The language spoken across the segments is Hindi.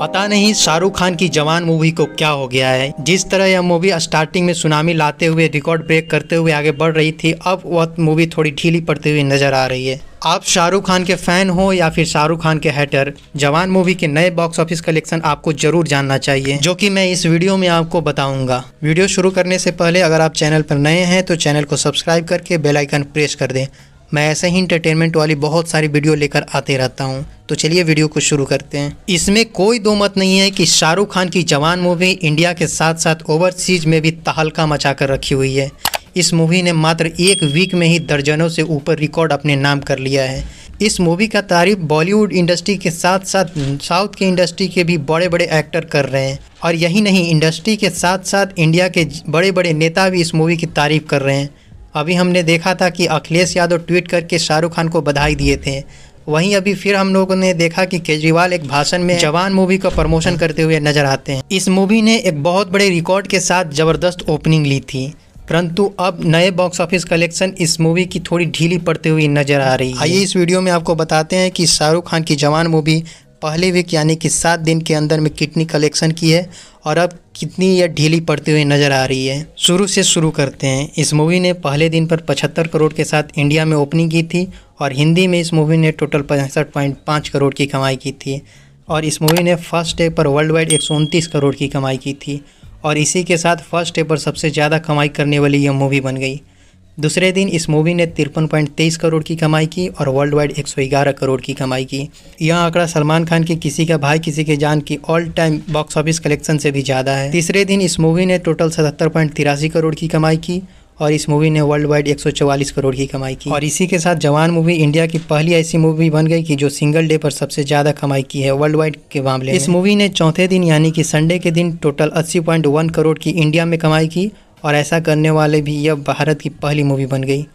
पता नहीं शाहरुख खान की जवान मूवी को क्या हो गया है जिस तरह यह मूवी स्टार्टिंग में सुनामी लाते हुए रिकॉर्ड ब्रेक करते हुए आगे बढ़ रही थी अब वह मूवी थोड़ी ढीली पड़ती हुई नजर आ रही है आप शाहरुख खान के फ़ैन हो या फिर शाहरुख खान के हैटर जवान मूवी के नए बॉक्स ऑफिस कलेक्शन आपको जरूर जानना चाहिए जो कि मैं इस वीडियो में आपको बताऊंगा वीडियो शुरू करने से पहले अगर आप चैनल पर नए हैं तो चैनल को सब्सक्राइब करके बेल आइकन प्रेस कर दें मैं ऐसे ही इंटरटेनमेंट वाली बहुत सारी वीडियो लेकर आते रहता हूँ तो चलिए वीडियो को शुरू करते हैं इसमें कोई दो मत नहीं है कि शाहरुख खान की जवान मूवी इंडिया के साथ साथ ओवरसीज में भी तहलका मचा कर रखी हुई है इस मूवी ने मात्र एक वीक में ही दर्जनों से ऊपर रिकॉर्ड अपने नाम कर लिया है इस मूवी का तारीफ बॉलीवुड इंडस्ट्री के साथ साथ साउथ की इंडस्ट्री के भी बड़े बड़े एक्टर कर रहे हैं और यही नहीं इंडस्ट्री के साथ साथ इंडिया के बड़े बड़े नेता भी इस मूवी की तारीफ कर रहे हैं अभी हमने देखा था कि अखिलेश यादव ट्वीट करके शाहरुख खान को बधाई दिए थे वहीं अभी फिर हम लोगों ने देखा कि केजरीवाल एक भाषण में जवान मूवी का प्रमोशन करते हुए नजर आते हैं इस मूवी ने एक बहुत बड़े रिकॉर्ड के साथ ज़बरदस्त ओपनिंग ली थी परंतु अब नए बॉक्स ऑफिस कलेक्शन इस मूवी की थोड़ी ढीली पड़ती हुई नजर आ रही है आइए इस वीडियो में आपको बताते हैं कि शाहरुख खान की जवान मूवी पहले यानी कि सात दिन के अंदर में कितनी कलेक्शन की है और अब कितनी यह ढीली पड़ती हुई नज़र आ रही है शुरू से शुरू करते हैं इस मूवी ने पहले दिन पर 75 करोड़ के साथ इंडिया में ओपनिंग की थी और हिंदी में इस मूवी ने टोटल पैंसठ पॉइंट पाँच करोड़ की कमाई की थी और इस मूवी ने फर्स्ट डे पर वर्ल्ड वाइड एक करोड़ की कमाई की थी और इसी के साथ फर्स्ट डे पर सबसे ज़्यादा कमाई करने वाली यह मूवी बन गई दूसरे दिन इस मूवी ने तिरपन करोड़ की कमाई की और वर्ल्ड वाइड ग्यारह करोड़ की कमाई की यह आंकड़ा सलमान खान की किसी का भाई किसी के जान की all time box office collection से भी ज़्यादा है तीसरे दिन इस मूवी ने टोटल सतहत्तर करोड़ की कमाई की और इस मूवी ने वर्ल्ड वाइड 144 करोड़ की कमाई की और इसी के साथ जवान मूवी इंडिया की पहली ऐसी मूवी बन गई कि जो सिंगल डे पर सबसे ज़्यादा कमाई की है वर्ल्ड वाइड के मामले इस मूवी ने चौथे दिन यानी कि संडे के दिन टोटल 80.1 करोड़ की इंडिया में कमाई की और ऐसा करने वाले भी यह भारत की पहली मूवी बन गई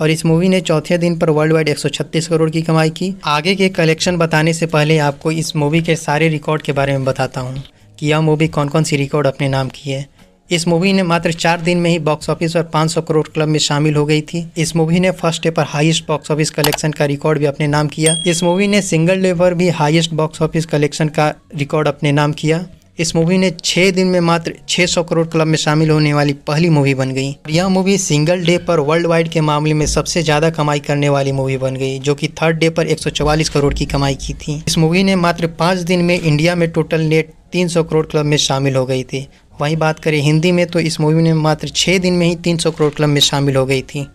और इस मूवी ने चौथे दिन पर वर्ल्ड वाइड 136 करोड़ की कमाई की आगे के कलेक्शन बताने से पहले आपको इस मूवी के सारे रिकॉर्ड के बारे में बताता हूँ कि यह मूवी कौन कौन सी रिकॉर्ड अपने नाम की है इस मूवी ने मात्र चार दिन में ही बॉक्स ऑफिस और 500 करोड़ क्लब में शामिल हो गई थी इस मूवी ने फर्स्ट डे पर हाईएस्ट बॉक्स ऑफिस कलेक्शन का रिकॉर्ड भी अपने नाम किया इस मूवी ने सिंगल डे पर भी हाईएस्ट बॉक्स ऑफिस कलेक्शन का रिकॉर्ड अपने नाम किया इस मूवी ने छः दिन में मात्र 600 करोड़ क्लब में शामिल होने वाली पहली मूवी बन गई यह मूवी सिंगल डे पर वर्ल्ड वाइड के मामले में सबसे ज़्यादा कमाई करने वाली मूवी बन गई जो कि थर्ड डे पर 144 करोड़ की कमाई की थी इस मूवी ने मात्र पाँच दिन में इंडिया में टोटल नेट 300 करोड़ क्लब में शामिल हो गई थी वहीं बात करें हिंदी में तो इस मूवी ने मात्र छः दिन में ही तीन करोड़ क्लब में शामिल हो गई थी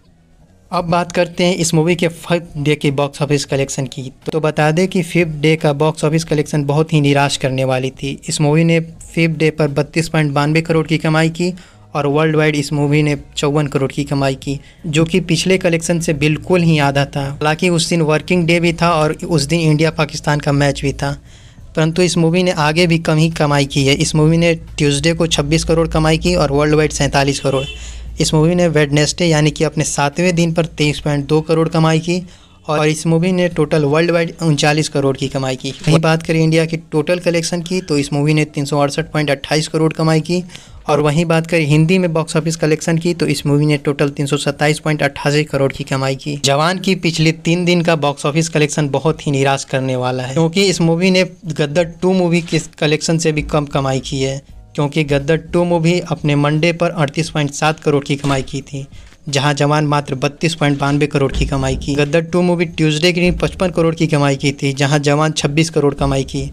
अब बात करते हैं इस मूवी के फिफ्थ डे के बॉक्स ऑफिस कलेक्शन की तो बता दें कि फिफ्थ डे का बॉक्स ऑफिस कलेक्शन बहुत ही निराश करने वाली थी इस मूवी ने फिफ्थ डे पर बत्तीस पॉइंट बानवे करोड़ की कमाई की और वर्ल्ड वाइड इस मूवी ने चौवन करोड़ की कमाई की जो कि पिछले कलेक्शन से बिल्कुल ही आधा था हालांकि उस दिन वर्किंग डे भी था और उस दिन इंडिया पाकिस्तान का मैच भी था परंतु इस मूवी ने आगे भी कम ही कमाई की है इस मूवी ने ट्यूसडे को 26 करोड़ कमाई की और वर्ल्ड वाइड सैंतालीस करोड़ इस मूवी ने वेडनेसडे यानी कि अपने सातवें दिन पर तेईस पॉइंट दो करोड़ कमाई की और इस मूवी ने टोटल वर्ल्ड वाइड उनचालीस करोड़ की कमाई की वहीं बात करें इंडिया की टोटल कलेक्शन की तो इस मूवी ने तीन करोड़ कमाई की और वहीं बात करें हिंदी में बॉक्स ऑफिस कलेक्शन की तो इस मूवी ने टोटल तीन करोड़ की कमाई की जवान की पिछले तीन दिन का बॉक्स ऑफिस कलेक्शन बहुत ही निराश करने वाला है क्योंकि इस मूवी ने गद्दर टू मूवी के कलेक्शन से भी कम कमाई की है क्योंकि गद्दर टू मूवी अपने मंडे पर 38.7 करोड़ की कमाई की थी जहां जवान मात्र बत्तीस पॉइंट बानवे करोड़ की कमाई की गद्दर टू मूवी ट्यूसडे के दिन पचपन करोड़ की कमाई की थी जहां जवान छब्बीस करोड़ कमाई की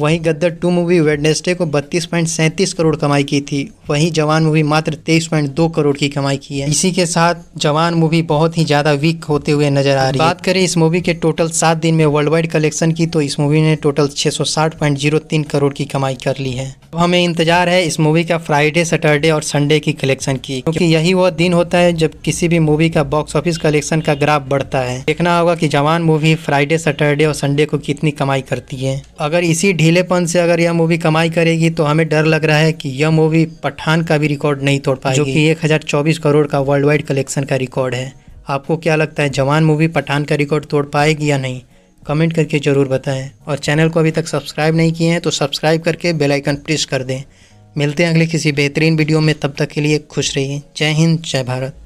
वहीं गद्दर टू मूवी वेडनेसडे को बत्तीस पॉइंट सैंतीस करोड़ कमाई की थी वहीं जवान मूवी मात्र तेईस पॉइंट दो करोड़ की कमाई की है इसी के साथ जवान मूवी बहुत ही ज़्यादा वीक होते हुए नजर आ रही है बात करें इस मूवी के टोटल सात दिन में वर्ल्ड वाइड कलेक्शन की तो इस मूवी ने टोटल छः सौ साठ पॉइंट जीरो तीन करोड़ की कमाई कर ली है अब हमें इंतजार है इस मूवी का फ्राइडे सैटरडे और संडे की कलेक्शन की क्योंकि यही वो दिन होता है जब किसी भी मूवी का बॉक्स ऑफिस कलेक्शन का ग्राफ बढ़ता है देखना होगा कि जवान मूवी फ्राइडे सैटरडे और संडे को कितनी कमाई करती है अगर इसी ढीलेपन से अगर यह मूवी कमाई करेगी तो हमें डर लग रहा है कि यह मूवी पठान का भी रिकॉर्ड नहीं तोड़ पाएगी जो कि चौबीस करोड़ का वर्ल्ड वाइड कलेक्शन का रिकॉर्ड है आपको क्या लगता है जवान मूवी पठान का रिकॉर्ड तोड़ पाएगी या नहीं कमेंट करके ज़रूर बताएं और चैनल को अभी तक सब्सक्राइब नहीं किए हैं तो सब्सक्राइब करके बेल आइकन प्रेस कर दें मिलते हैं अगले किसी बेहतरीन वीडियो में तब तक के लिए खुश रहिए जय हिंद जय भारत